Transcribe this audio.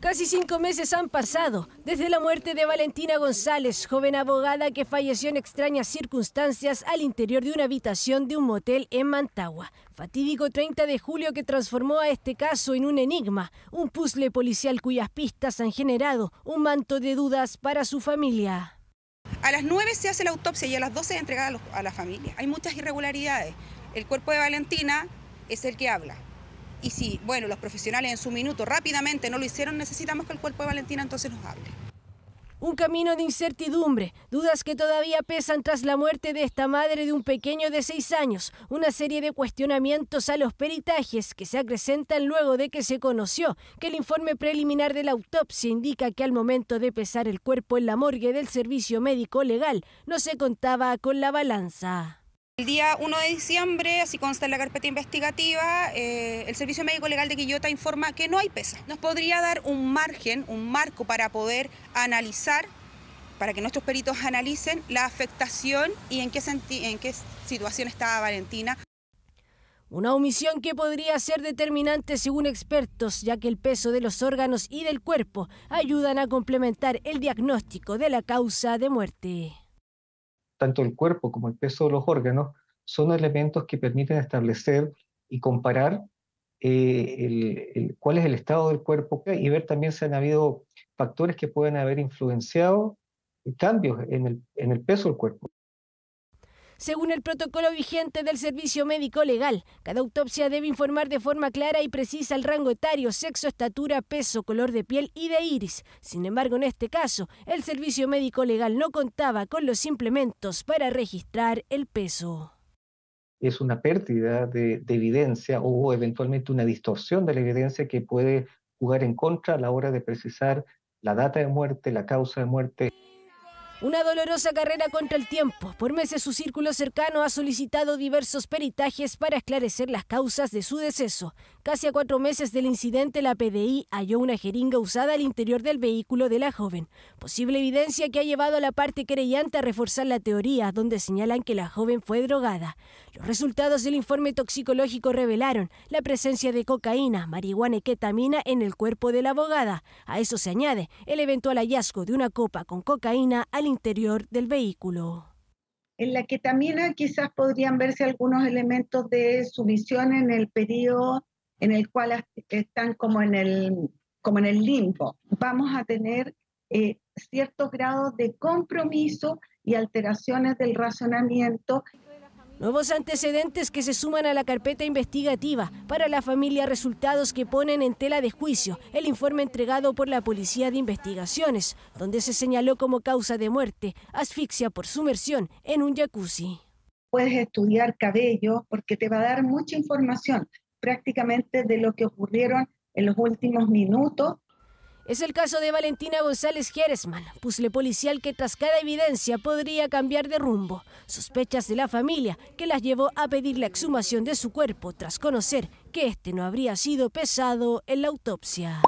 Casi cinco meses han pasado desde la muerte de Valentina González, joven abogada que falleció en extrañas circunstancias al interior de una habitación de un motel en Mantagua. Fatídico 30 de julio que transformó a este caso en un enigma, un puzzle policial cuyas pistas han generado un manto de dudas para su familia. A las 9 se hace la autopsia y a las 12 es entregada a la familia. Hay muchas irregularidades. El cuerpo de Valentina es el que habla. Y si, bueno, los profesionales en su minuto rápidamente no lo hicieron, necesitamos que el cuerpo de Valentina entonces nos hable. Un camino de incertidumbre, dudas que todavía pesan tras la muerte de esta madre de un pequeño de seis años, una serie de cuestionamientos a los peritajes que se acrecentan luego de que se conoció que el informe preliminar de la autopsia indica que al momento de pesar el cuerpo en la morgue del servicio médico legal no se contaba con la balanza. El día 1 de diciembre, así consta en la carpeta investigativa, eh, el Servicio Médico Legal de Quillota informa que no hay pesa. Nos podría dar un margen, un marco para poder analizar, para que nuestros peritos analicen la afectación y en qué, en qué situación estaba Valentina. Una omisión que podría ser determinante según expertos, ya que el peso de los órganos y del cuerpo ayudan a complementar el diagnóstico de la causa de muerte tanto el cuerpo como el peso de los órganos, son elementos que permiten establecer y comparar eh, el, cuál es el estado del cuerpo y ver también si han habido factores que pueden haber influenciado eh, cambios en en el peso del cuerpo según el protocolo vigente del Servicio Médico Legal. Cada autopsia debe informar de forma clara y precisa el rango etario, sexo, estatura, peso, color de piel y de iris. Sin embargo, en este caso, el Servicio Médico Legal no contaba con los implementos para registrar el peso es una pérdida de, evidencia o eventualmente una distorsión de la evidencia que puede jugar en contra a la hora de precisar la data de muerte, la causa de muerte. Una dolorosa carrera contra el tiempo. Por meses su círculo cercano ha solicitado diversos peritajes para esclarecer las causas de su deceso. Casi a cuatro meses del incidente, la PDI halló una jeringa usada al interior del vehículo de la joven, posible evidencia que ha llevado a la parte creyente a reforzar la teoría, donde señalan que la joven fue drogada. Los resultados del informe toxicológico revelaron la presencia de cocaína, marihuana y ketamina en el cuerpo de la abogada. A eso se añade el eventual hallazgo de una copa con cocaína al interior del vehículo en la ketamina quizás podrían verse algunos elementos de sumisión en el periodo en el cual están como en el, como en el limbo. Vamos a tener eh, ciertos grados de compromiso y alteraciones del razonamiento. Nuevos antecedentes que se suman a la carpeta investigativa para la familia, resultados que ponen en tela de juicio el informe entregado por la Policía de Investigaciones, donde se señaló como causa de muerte asfixia por sumersión en un jacuzzi. Puedes estudiar cabello porque te va a dar mucha información, prácticamente de lo que ocurrieron en los últimos minutos. Es el caso de Valentina González Jerezman, puzzle policial que tras cada evidencia podría cambiar de rumbo. Sospechas de la familia que las llevó a pedir la exhumación de su cuerpo tras conocer que este no habría sido pesado en la autopsia.